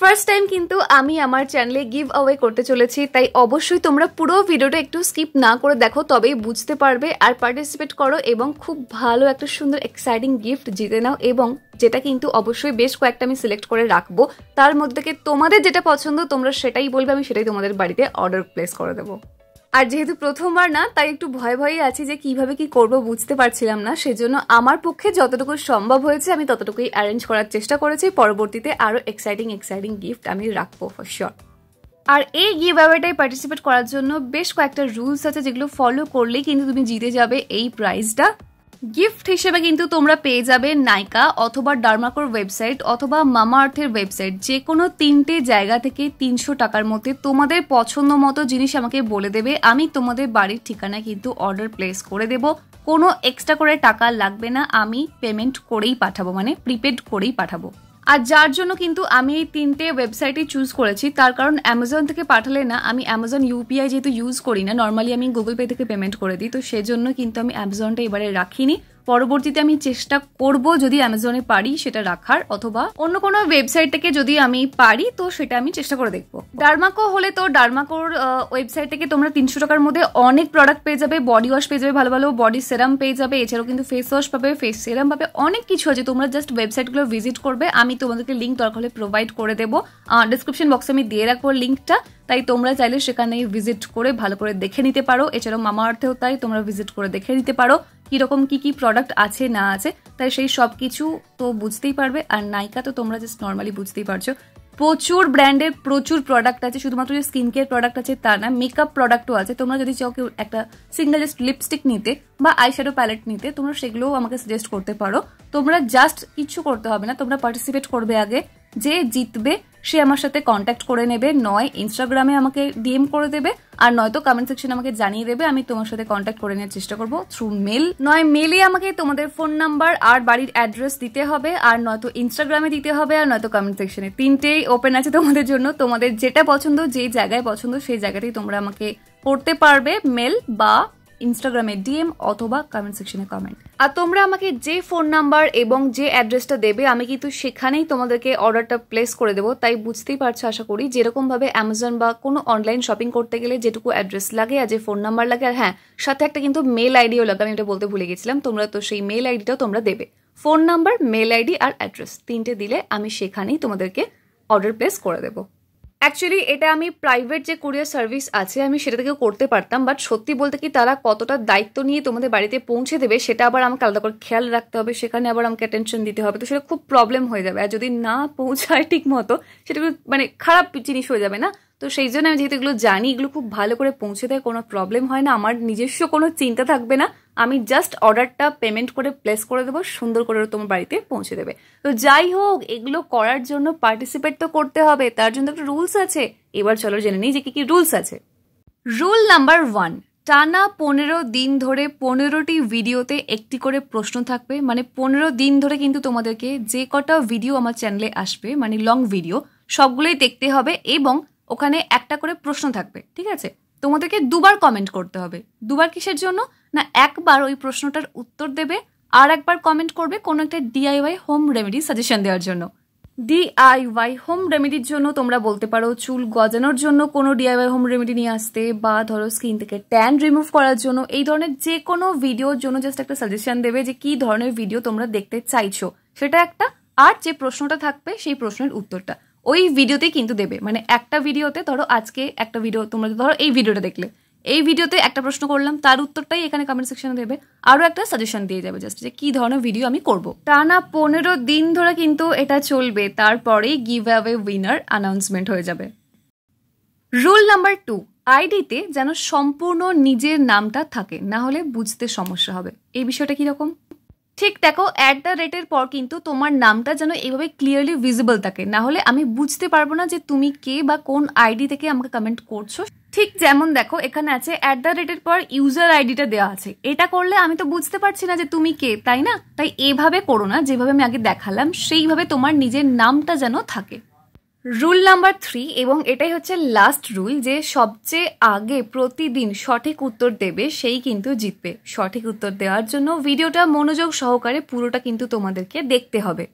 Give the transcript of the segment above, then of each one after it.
first time কিন্তু আমি আমার চ্যানেলে গিভ অ্যাওয়ে করতে চলেছি তাই অবশ্যই তোমরা পুরো ভিডিওটা একটু স্কিপ না করে দেখো তবেই বুঝতে পারবে আর পার্টিসিপেট করো এবং খুব ভালো একটা সুন্দর এক্সাইটিং গিফট জিতে নাও এবং যেটা কিন্তু অবশ্যই বেশ কয়েকটা আমি সিলেক্ট করে রাখবো তার মধ্যে তোমাদের যেটা পছন্দ তোমরা সেটাই বলবে আমি সেটাই তোমাদের বাড়িতে অর্ডার প্লেস করে দেবো আর যেহেতু প্রথমবার না তাই একটু ভয় ভয়ে আছি যে কিভাবে কি করব বুঝতে পারছিলাম না সেজন্য আমার পক্ষে যতটুকু সম্ভব হয়েছে আমি ততটুকুই অ্যারেঞ্জ করার চেষ্টা করেছি পরবর্তীতে আরও এক্সাইটিং এক্সাইটিং গিফট আমি রাখবো ফর শিওর আর এই গিভ অ্যাওয়েটায় পার্টিসিপেট করার জন্য বেশ কয়েকটা রুলস আছে যেগুলো ফলো করলেই কিন্তু তুমি জিতে যাবে এই প্রাইজটা গিফট হিসেবে কিন্তু তোমরা পেয়ে যাবে নাইকা অথবা ডার্মাকোর ওয়েবসাইট অথবা মামা আর্থের ওয়েবসাইট যে কোনো তিনটে জায়গা থেকে তিনশো টাকার মধ্যে তোমাদের পছন্দ মতো জিনিস আমাকে বলে দেবে আমি তোমাদের বাড়ির ঠিকানা কিন্তু অর্ডার প্লেস করে দেব কোনো এক্সট্রা করে টাকা লাগবে না আমি পেমেন্ট করেই পাঠাবো মানে প্রিপেড করেই পাঠাবো আর যার জন্য কিন্তু আমি এই তিনটে ওয়েবসাইটই চুজ করেছি তার কারণ অ্যামাজন থেকে পাঠালে না আমি অ্যামাজন ইউপিআই যেহেতু ইউজ করি না নর্মালি আমি গুগল পে থেকে পেমেন্ট করে দিই তো সেজন্য কিন্তু আমি অ্যামাজনটা এবারে রাখিনি পরবর্তীতে আমি চেষ্টা করব যদি অ্যামাজনে পারি সেটা রাখার অথবা অন্য কোনো ওয়েবসাইট থেকে যদি আমি পারি তো সেটা আমি চেষ্টা করে দেখবো ডার্মাকো হলে তো ডার্মাকোর ওয়েবসাইট থেকে তোমরা তিনশো টাকার মধ্যে অনেক প্রোডাক্ট পেয়ে যাবে বডি ওয়াশ পেয়ে যাবে ভালো ভালো বডি সেরাম পেয়ে যাবে এছাড়াও কিন্তু ফেস ওয়াশ পাবে ফেস সেরাম পাবে অনেক কিছু আছে তোমরা জাস্ট ওয়েবসাইটগুলো ভিজিট করবে আমি তোমাদেরকে লিঙ্ক দরকার হলে প্রোভাইড করে দেবো ডিসক্রিপশন বক্সে আমি দিয়ে রাখবো লিঙ্কটা তাই তোমরা চাইলে সেখানে ভিজিট করে ভালো করে দেখে নিতে পারো এছাড়াও মামা অর্থেও তাই তোমরা ভিজিট করে দেখে নিতে পারো কীরকম কি কি প্রোডাক্ট আছে না আছে তাই সেই সব কিছু তো বুঝতেই পারবে আর নাইকা তো তোমরা জাস্ট নর্মালি বুঝতেই পারছো প্রচুর ব্র্যান্ডের প্রচুর প্রোডাক্ট আছে শুধুমাত্র যে স্কিন কেয়ার প্রোডাক্ট আছে তা না মেকআপ প্রোডাক্টও আছে তোমরা যদি চাও কেউ একটা সিঙ্গেল জাস্ট লিপস্টিক নিতে বা আইশ্যাডো প্যালেট নিতে তোমরা সেগুলোও আমাকে সাজেস্ট করতে পারো তোমরা জাস্ট কিছু করতে হবে না তোমরা পার্টিসিপেট করবে আগে যে জিতবে সে আমার সাথে কন্ট্যাক্ট করে নেবে নয় ইনস্টাগ্রামে আমাকে ডিএম করে দেবে আর নয়তো কমেন্ট সেকশনে আমাকে জানিয়ে দেবে আমি তোমার সাথে কন্ট্যাক্ট করে নেওয়ার চেষ্টা করব থ্রু মেল নয় মেলে আমাকে তোমাদের ফোন নাম্বার আর বাড়ির অ্যাড্রেস দিতে হবে আর নয়তো ইনস্টাগ্রামে দিতে হবে আর নয়তো কমেন্ট সেকশনে তিনটেই ওপেন আছে তোমাদের জন্য তোমাদের যেটা পছন্দ যে জায়গায় পছন্দ সেই জায়গাতেই তোমরা আমাকে করতে পারবে মেল বা ইনস্টাগ্রামে ডিএম অথবা কমেন্ট সেকশনে কমেন্ট আর তোমরা আমাকে যে ফোন নাম্বার এবং যে অ্যাড্রেসটা দেবে আমি কিন্তু সেখানেই তোমাদেরকে অর্ডারটা প্লেস করে দেবো তাই বুঝতেই পারছো আশা করি যেরকমভাবে অ্যামাজন বা কোনো অনলাইন শপিং করতে গেলে যেটুকু অ্যাড্রেস লাগে আর যে ফোন নাম্বার লাগে আর হ্যাঁ সাথে একটা কিন্তু মেল আইডিও লাগে আমি এটা বলতে ভুলে গেছিলাম তোমরা তো সেই মেল আইডিটাও তোমরা দেবে ফোন নাম্বার মেল আইডি আর অ্যাড্রেস তিনটে দিলে আমি সেখানেই তোমাদেরকে অর্ডার প্লেস করে দেবো অ্যাকচুয়ালি এটা আমি প্রাইভেট যে কুরিয়ার সার্ভিস আছে আমি সেটা থেকেও করতে পারতাম বাট সত্যি বলতে কি তারা কতটা দায়িত্ব নিয়ে তোমাদের বাড়িতে পৌঁছে দেবে সেটা আবার আমাকে আলাদা করে খেয়াল রাখতে হবে সেখানে আবার আমাকে অ্যাটেনশন দিতে হবে তো সেটা খুব প্রবলেম হয়ে যাবে আর যদি না পৌঁছায় ঠিক মতো সেটা মানে খারাপ জিনিস হয়ে যাবে না তো সেই জন্য আমি যেহেতু এগুলো জানি এগুলো খুব ভালো করে পৌঁছে দেয় কোনো প্রবলেম হয় না আমার নিজস্ব কোনো চিন্তা থাকবে না আমি জাস্ট অর্ডারটা পেমেন্ট করে প্লেস করে দেবো সুন্দর করে তোমার বাড়িতে পৌঁছে দেবে তো যাই হোক এগুলো করার জন্য পার্টিসিপেট তো করতে হবে তার জন্য একটা রুলস আছে এবার চলো জেনে নিই যে কি কি রুলস আছে রুল নাম্বার ওয়ান টানা পনেরো দিন ধরে পনেরোটি ভিডিওতে একটি করে প্রশ্ন থাকবে মানে পনেরো দিন ধরে কিন্তু তোমাদেরকে যে কটা ভিডিও আমার চ্যানেলে আসবে মানে লং ভিডিও সবগুলোই দেখতে হবে এবং ওখানে একটা করে প্রশ্ন থাকবে ঠিক আছে তোমাদেরকে দুবার কমেন্ট করতে হবে দুবার কিসের জন্য না একবার ওই প্রশ্নটার উত্তর দেবে আর একবার কমেন্ট করবে কোনো একটা ডিআইওয়াই হোম রেমেডি সাজেশন দেওয়ার জন্য ডিআইওয়াই হোম রেমেডির জন্য তোমরা বলতে পারো চুল গজানোর জন্য কোনো ডিআইওয়াই হোম রেমেডি নিয়ে আসতে বা ধরো স্কিন থেকে ট্যান রিমুভ করার জন্য এই ধরনের যে কোনো ভিডিওর জন্য জাস্ট একটা সাজেশন দেবে যে কি ধরনের ভিডিও তোমরা দেখতে চাইছো সেটা একটা আর যে প্রশ্নটা থাকবে সেই প্রশ্নের উত্তরটা ওই ভিডিওতে কিন্তু দেবে মানে একটা ভিডিওতে ধরো আজকে একটা ভিডিও তোমরা ধরো এই ভিডিওটা দেখলে এই ভিডিওতে একটা প্রশ্ন করলাম তার উত্তরটাই এখানে কমেন্ট সেকশনে দেবে আরও একটা সাজেশন দিয়ে যাবে জাস্ট যে কী ধরনের ভিডিও আমি করব টানা পনেরো দিন ধরে কিন্তু এটা চলবে তারপরেই গিভ অ্যাওয়ে উইনার অ্যানাউন্সমেন্ট হয়ে যাবে রুল নাম্বার টু আইডিতে যেন সম্পূর্ণ নিজের নামটা থাকে না হলে বুঝতে সমস্যা হবে এই বিষয়টা কীরকম ঠিক দেখো অ্যাট দ্য রেটের পর কিন্তু তোমার নামটা যেন এইভাবে ক্লিয়ারলি ভিজিবল থাকে না হলে আমি বুঝতে পারবো না যে তুমি কে বা কোন আইডি থেকে আমাকে কমেন্ট করছো ঠিক যেমন দেখো এখানে আছে অ্যাট দ্য রেটের পর ইউজার আইডিটা দেওয়া আছে এটা করলে আমি তো বুঝতে পারছি না যে তুমি কে তাই না তাই এভাবে করো না যেভাবে আমি আগে দেখালাম সেইভাবে তোমার নিজের নামটা যেন থাকে রুল নাম্বার থ্রি এবং এটাই হচ্ছে লাস্ট রুল যে সবচেয়ে আগে প্রতিদিন সঠিক উত্তর দেবে সেই কিন্তু জিতবে সঠিক উত্তর দেওয়ার জন্য ভিডিওটা মনোযোগ সহকারে পুরোটা কিন্তু তোমাদেরকে দেখতে হবে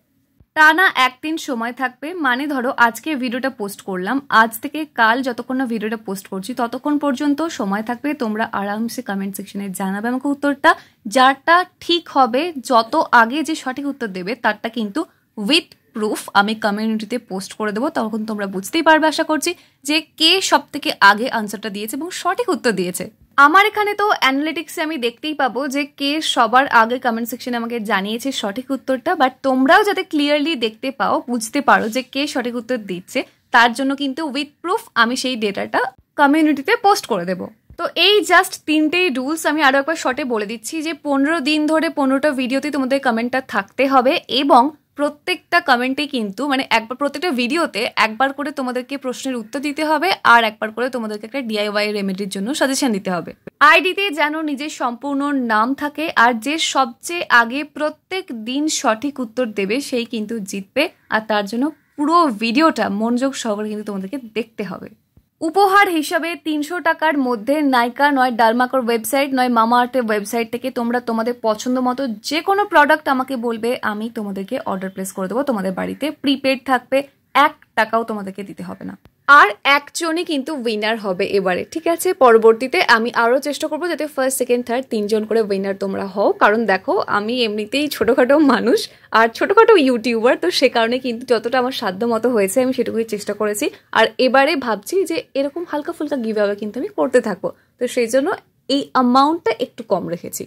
তা না একদিন সময় থাকবে মানে ধরো আজকে ভিডিওটা পোস্ট করলাম আজ থেকে কাল যতক্ষণ না ভিডিওটা পোস্ট করছি ততক্ষণ পর্যন্ত সময় থাকবে তোমরা আরামসে কমেন্ট সেকশনে জানাবে আমাকে উত্তরটা যারটা ঠিক হবে যত আগে যে সঠিক উত্তর দেবে তারটা কিন্তু উইথ প্রুফ আমি কমিউনিটিতে পোস্ট করে দেবো তখন তোমরা বুঝতেই পারবে আশা করছি যে কে সব থেকে আগে আনসারটা দিয়েছে এবং সঠিক উত্তর দিয়েছে আমার এখানে তো অ্যানালিটিক্সে আমি দেখতেই পাবো যে কে সবার আগে কমেন্ট সেকশনে আমাকে জানিয়েছে সঠিক উত্তরটা বাট তোমরাও যাতে ক্লিয়ারলি দেখতে পাও বুঝতে পারো যে কে সঠিক উত্তর দিচ্ছে তার জন্য কিন্তু উইথ প্রুফ আমি সেই ডেটাটা কমিউনিটিতে পোস্ট করে দেবো তো এই জাস্ট তিনটেই রুলস আমি আরও একবার শর্টে বলে দিচ্ছি যে পনেরো দিন ধরে পনেরোটা ভিডিওতে তোমাদের কমেন্টটা থাকতে হবে এবং প্রত্যেকটা কমেন্টে কিন্তু মানে একবার প্রত্যেকটা ভিডিওতে একবার করে তোমাদেরকে প্রশ্নের উত্তর দিতে হবে আর একবার করে তোমাদেরকে একটা ডিআইওয়াই রেমেডির জন্য সাজেশন দিতে হবে আইডিতে যেন নিজের সম্পূর্ণ নাম থাকে আর যে সবচেয়ে আগে প্রত্যেক দিন সঠিক উত্তর দেবে সেই কিন্তু জিতবে আর তার জন্য পুরো ভিডিওটা মনোযোগ সহকারে কিন্তু তোমাদেরকে দেখতে হবে উপহার হিসাবে তিনশো টাকার মধ্যে নাইকা নয় ডালমাকর ওয়েবসাইট নয় মামা আর্টের ওয়েবসাইট থেকে তোমরা তোমাদের পছন্দ মতো যে কোনো প্রোডাক্ট আমাকে বলবে আমি তোমাদেরকে অর্ডার প্লেস করে দেবো তোমাদের বাড়িতে প্রিপেড থাকবে এক টাকাও তোমাদেরকে দিতে হবে না আর একজনই কিন্তু উইনার হবে এবারে ঠিক আছে পরবর্তীতে আমি আরও চেষ্টা করবো যাতে ফার্স্ট সেকেন্ড থার্ড তিনজন করে উইনার তোমরা হও কারণ দেখো আমি এমনিতেই ছোটোখাটো মানুষ আর ছোটোখাটো ইউটিউবার তো সে কারণে কিন্তু যতটা আমার সাধ্য মতো হয়েছে আমি সেটুকুই চেষ্টা করেছি আর এবারে ভাবছি যে এরকম হালকা ফুলকা গিভ কিন্তু আমি করতে থাকবো তো সেই জন্য এই অ্যামাউন্টটা একটু কম রেখেছি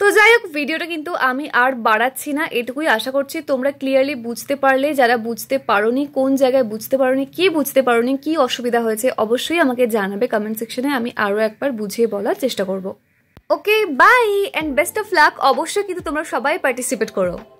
তো যাই হোক ভিডিওটা কিন্তু আমি আর বাড়াচ্ছি না এটুকুই আশা করছি তোমরা ক্লিয়ারলি বুঝতে পারলে যারা বুঝতে পারোনি কোন জায়গায় বুঝতে পারোনি কি বুঝতে পারোনি কি অসুবিধা হয়েছে অবশ্যই আমাকে জানাবে কমেন্ট সেকশনে আমি আরও একবার বুঝিয়ে বলার চেষ্টা করব okay bye and best of luck অবশ্যই কিন্তু তোমরা সবাই পার্টিসিপেট করো